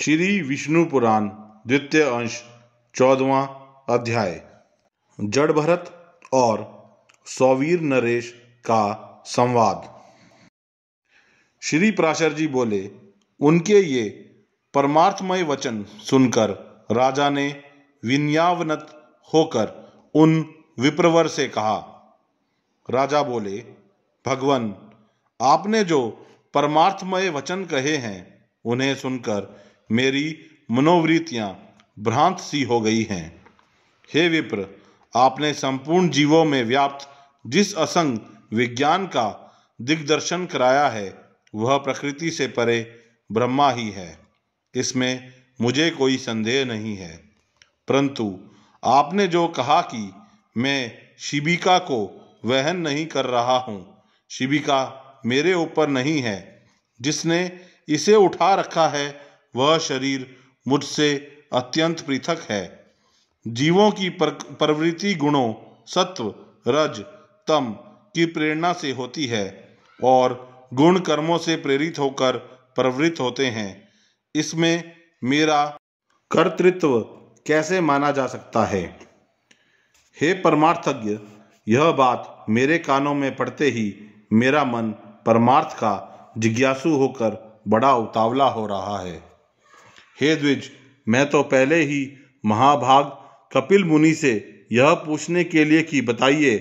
श्री विष्णु पुराण द्वितीय अंश चौदवा अध्याय जड़ भरत और सौवीर नरेश का संवाद श्री प्राशर जी बोले उनके ये परमार्थमय वचन सुनकर राजा ने विन्यावनत होकर उन विप्रवर से कहा राजा बोले भगवान आपने जो परमार्थमय वचन कहे हैं उन्हें सुनकर मेरी मनोवृत्तियाँ भ्रांत सी हो गई हैं हे विप्र आपने संपूर्ण जीवों में व्याप्त जिस असंग विज्ञान का दिग्दर्शन कराया है वह प्रकृति से परे ब्रह्मा ही है इसमें मुझे कोई संदेह नहीं है परंतु आपने जो कहा कि मैं शिबिका को वहन नहीं कर रहा हूँ शिबिका मेरे ऊपर नहीं है जिसने इसे उठा रखा है वह शरीर मुझसे अत्यंत पृथक है जीवों की प्रवृत्ति गुणों सत्व रज तम की प्रेरणा से होती है और गुण कर्मों से प्रेरित होकर प्रवृत्त होते हैं इसमें मेरा कर्तृत्व कैसे माना जा सकता है हे परमार्थज्ञ यह बात मेरे कानों में पड़ते ही मेरा मन परमार्थ का जिज्ञासु होकर बड़ा उतावला हो रहा है हे द्विज मैं तो पहले ही महाभाग कपिल मुनि से यह पूछने के लिए कि बताइए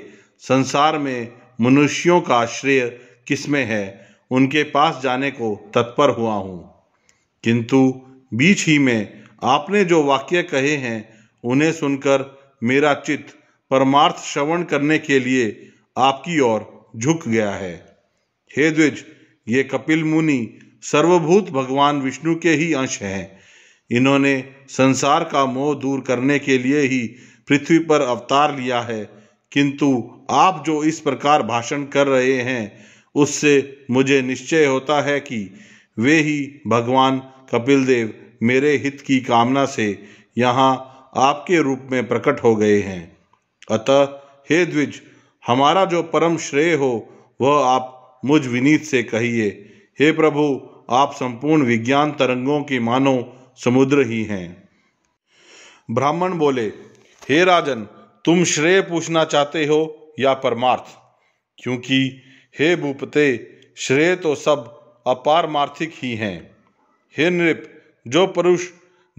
संसार में मनुष्यों का श्रेय किसमें है उनके पास जाने को तत्पर हुआ हूँ किंतु बीच ही में आपने जो वाक्य कहे हैं उन्हें सुनकर मेरा चित्त परमार्थ श्रवण करने के लिए आपकी ओर झुक गया है हे द्विज ये कपिल मुनि सर्वभूत भगवान विष्णु के ही अंश हैं इन्होंने संसार का मोह दूर करने के लिए ही पृथ्वी पर अवतार लिया है किंतु आप जो इस प्रकार भाषण कर रहे हैं उससे मुझे निश्चय होता है कि वे ही भगवान कपिल देव मेरे हित की कामना से यहाँ आपके रूप में प्रकट हो गए हैं अतः हे द्विज हमारा जो परम श्रेय हो वह आप मुझ विनीत से कहिए हे प्रभु आप संपूर्ण विज्ञान तरंगों की मानो समुद्र ही हैं ब्राह्मण बोले हे राजन तुम श्रेय पूछना चाहते हो या परमार्थ क्योंकि हे भूपते श्रेय तो सब अपारमार्थिक ही हैं हे नृप जो पुरुष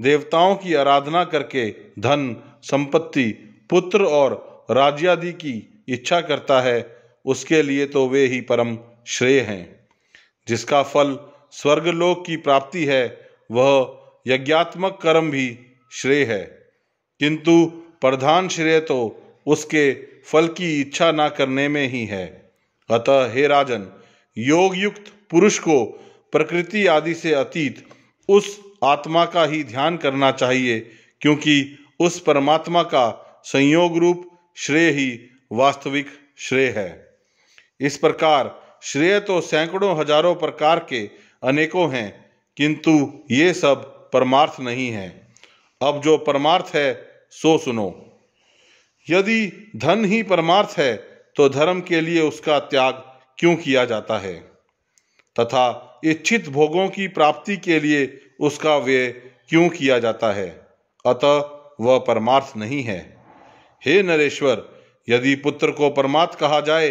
देवताओं की आराधना करके धन संपत्ति पुत्र और राज्यादि की इच्छा करता है उसके लिए तो वे ही परम श्रेय हैं जिसका फल स्वर्गलोक की प्राप्ति है वह यज्ञात्मक कर्म भी श्रेय है किंतु प्रधान श्रेय तो उसके फल की इच्छा ना करने में ही है अतः हे राजन योग युक्त पुरुष को प्रकृति आदि से अतीत उस आत्मा का ही ध्यान करना चाहिए क्योंकि उस परमात्मा का संयोग रूप श्रेय ही वास्तविक श्रेय है इस प्रकार श्रेय तो सैकड़ों हजारों प्रकार के अनेकों हैं किंतु ये सब परमार्थ नहीं है अब जो परमार्थ है सो सुनो यदि धन ही परमार्थ है तो धर्म के लिए उसका त्याग क्यों किया जाता है तथा इच्छित भोगों की प्राप्ति के लिए उसका व्यय क्यों किया जाता है अतः वह परमार्थ नहीं है हे नरेश्वर यदि पुत्र को परमार्थ कहा जाए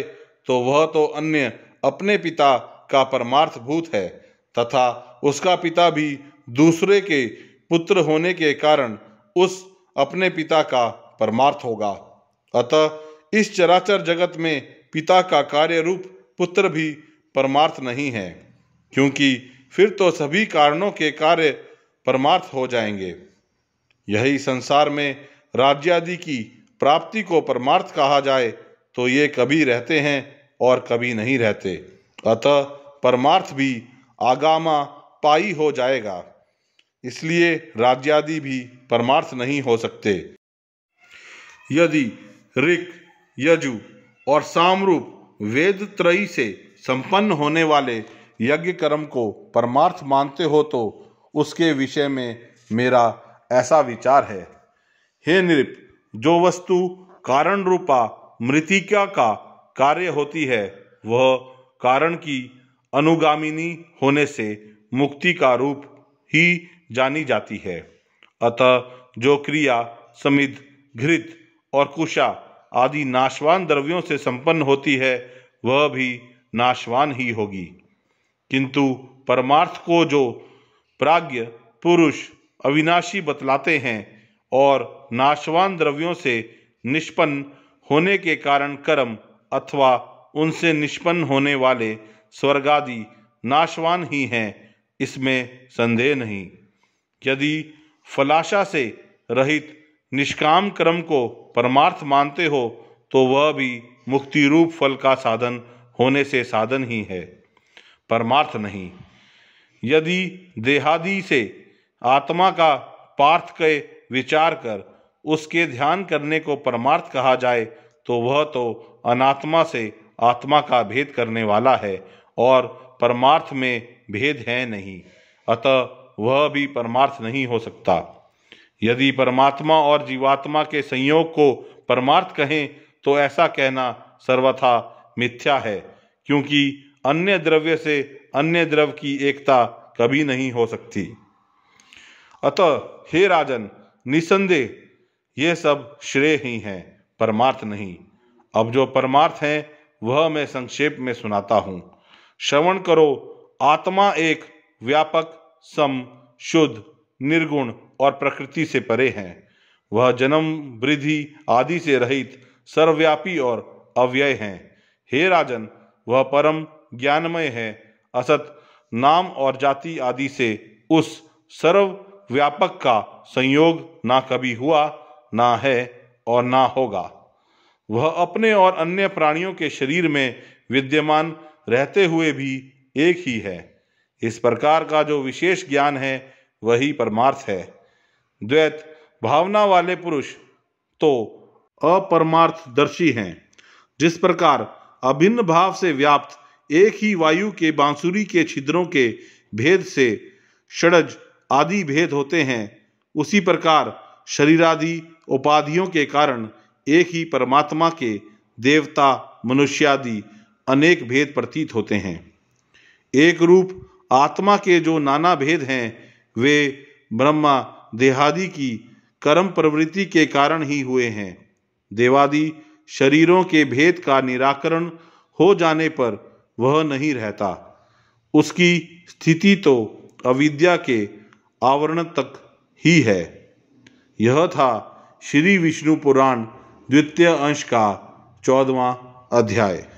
तो वह तो अन्य अपने पिता का परमार्थ भूत है तथा उसका पिता भी दूसरे के पुत्र होने के कारण उस अपने पिता का परमार्थ होगा अतः इस चराचर जगत में पिता का कार्य रूप पुत्र भी परमार्थ नहीं है क्योंकि फिर तो सभी कारणों के कार्य परमार्थ हो जाएंगे यही संसार में राज्यादि की प्राप्ति को परमार्थ कहा जाए तो ये कभी रहते हैं और कभी नहीं रहते अतः परमार्थ भी आगामा पाई हो जाएगा इसलिए राज्यादि भी परमार्थ नहीं हो सकते यदि ऋक यजु और सामरूप वेद त्रयी से संपन्न होने वाले यज्ञ कर्म को परमार्थ मानते हो तो उसके विषय में मेरा ऐसा विचार है हे नृप जो वस्तु कारण रूपा मृतिका का कार्य होती है वह कारण की अनुगामिनी होने से मुक्ति का रूप ही जानी जाती है अतः जो क्रिया समिध घृत और कुशा आदि नाशवान द्रव्यों से संपन्न होती है वह भी नाशवान ही होगी किंतु परमार्थ को जो प्राज्ञ पुरुष अविनाशी बतलाते हैं और नाशवान द्रव्यों से निष्पन्न होने के कारण कर्म अथवा उनसे निष्पन्न होने वाले स्वर्गादि नाशवान ही हैं इसमें संदेह नहीं यदि फलाशा से रहित निष्काम कर्म को परमार्थ मानते हो तो वह भी मुक्ति रूप फल का साधन होने से साधन ही है परमार्थ नहीं यदि देहादि से आत्मा का पार्थ के विचार कर उसके ध्यान करने को परमार्थ कहा जाए तो वह तो अनात्मा से आत्मा का भेद करने वाला है और परमार्थ में भेद है नहीं अतः वह भी परमार्थ नहीं हो सकता यदि परमात्मा और जीवात्मा के संयोग को परमार्थ कहें तो ऐसा कहना सर्वथा मिथ्या है क्योंकि अन्य द्रव्य से अन्य द्रव्य की एकता कभी नहीं हो सकती अतः हे राजन निसंदेह ये सब श्रेय ही हैं परमार्थ नहीं अब जो परमार्थ हैं वह मैं संक्षेप में सुनाता हूँ श्रवण करो आत्मा एक व्यापक सम शुद्ध निर्गुण और प्रकृति से परे हैं वह जन्म वृद्धि आदि से रहित सर्वव्यापी और अव्यय हैं हे राजन वह परम ज्ञानमय है असत नाम और जाति आदि से उस सर्व व्यापक का संयोग ना कभी हुआ ना है और ना होगा वह अपने और अन्य प्राणियों के शरीर में विद्यमान रहते हुए भी एक ही है इस प्रकार का जो विशेष ज्ञान है वही परमार्थ है द्वैत भावना वाले पुरुष तो अपरमार्थ दर्शी हैं जिस प्रकार अभिन्न भाव से व्याप्त एक ही वायु के बांसुरी के छिद्रों के भेद से षडज आदि भेद होते हैं उसी प्रकार शरीरादि उपाधियों के कारण एक ही परमात्मा के देवता मनुष्यादि अनेक भेद प्रतीत होते हैं एक रूप आत्मा के जो नाना भेद हैं वे ब्रह्मा देहादि की कर्म प्रवृत्ति के कारण ही हुए हैं देवादि शरीरों के भेद का निराकरण हो जाने पर वह नहीं रहता उसकी स्थिति तो अविद्या के आवरण तक ही है यह था श्री विष्णु पुराण द्वितीय अंश का चौदवा अध्याय